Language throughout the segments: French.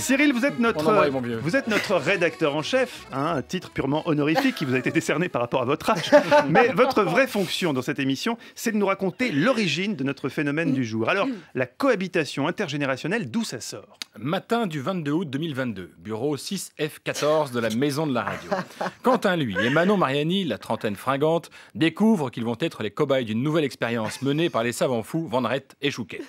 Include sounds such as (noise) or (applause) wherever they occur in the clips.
Cyril, vous êtes notre, vous êtes notre rédacteur en chef, hein, un titre purement honorifique qui vous a été décerné par rapport à votre âge. (laughs) Mais votre vraie fonction dans cette émission, c'est de nous raconter l'origine de notre phénomène du jour. Alors, la cohabitation intergénérationnelle, d'où ça sort Matin du 22 août 2022, bureau 6F14 de la Maison de la Radio. Quentin, lui, et Manon Mariani, la trentaine fringante, découvrent qu'ils vont être les cobayes d'une nouvelle expérience menée par les savants fous Vendrette et Chouquet.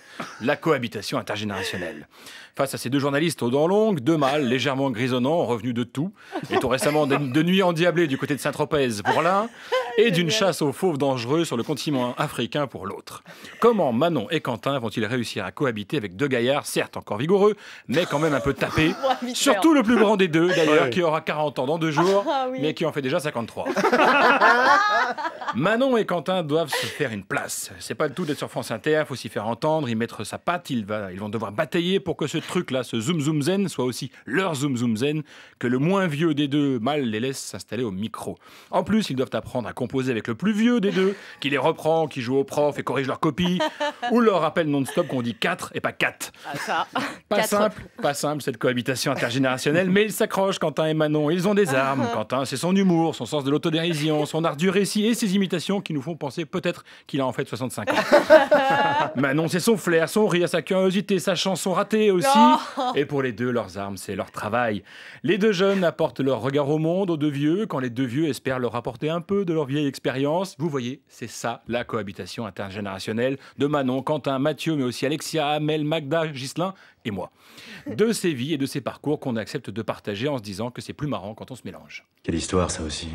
La cohabitation intergénérationnelle. Face à ces deux journalistes longue longues, deux mâles légèrement grisonnants, revenus de tout, et tout récemment de, de nuit endiablée du côté de Saint-Tropez pour l'un, et d'une chasse aux fauves dangereux sur le continent africain pour l'autre. Comment Manon et Quentin vont-ils réussir à cohabiter avec deux gaillards, certes encore vigoureux, mais quand même un peu tapés, (laughs) surtout le plus grand des deux, d'ailleurs, qui aura 40 ans dans deux jours, ah mais qui en fait déjà 53. (laughs) Manon et Quentin doivent se faire une place. C'est pas le tout d'être sur France Inter, faut s'y faire entendre, y mettre sa patte, ils, vont devoir batailler pour que ce truc-là, ce zoom zoom zen, soit aussi leur zoom zoom zen, que le moins vieux des deux mal les laisse s'installer au micro. En plus, ils doivent apprendre à composer avec le plus vieux des deux, qui les reprend, qui joue au prof et corrige leurs copies, (laughs) ou leur rappelle non-stop qu'on dit 4 et pas 4. Ah, pas simple, pas simple cette cohabitation intergénérationnelle, mais ils s'accrochent, Quentin et Manon, ils ont des armes. (laughs) Quentin, c'est son humour, son sens de l'autodérision, son art du récit et ses imitations qui nous font penser peut-être qu'il a en fait 65 ans. (laughs) Manon, c'est son flair, son rire, sa curiosité, sa chanson ratée aussi. et pour les deux, leurs armes, c'est leur travail. Les deux jeunes apportent leur regard au monde aux deux vieux quand les deux vieux espèrent leur apporter un peu de leur vieille expérience. Vous voyez, c'est ça la cohabitation intergénérationnelle de Manon, Quentin, Mathieu, mais aussi Alexia, Amel, Magda, Ghislain et moi. De ces vies et de ces parcours qu'on accepte de partager en se disant que c'est plus marrant quand on se mélange. Quelle histoire ça aussi.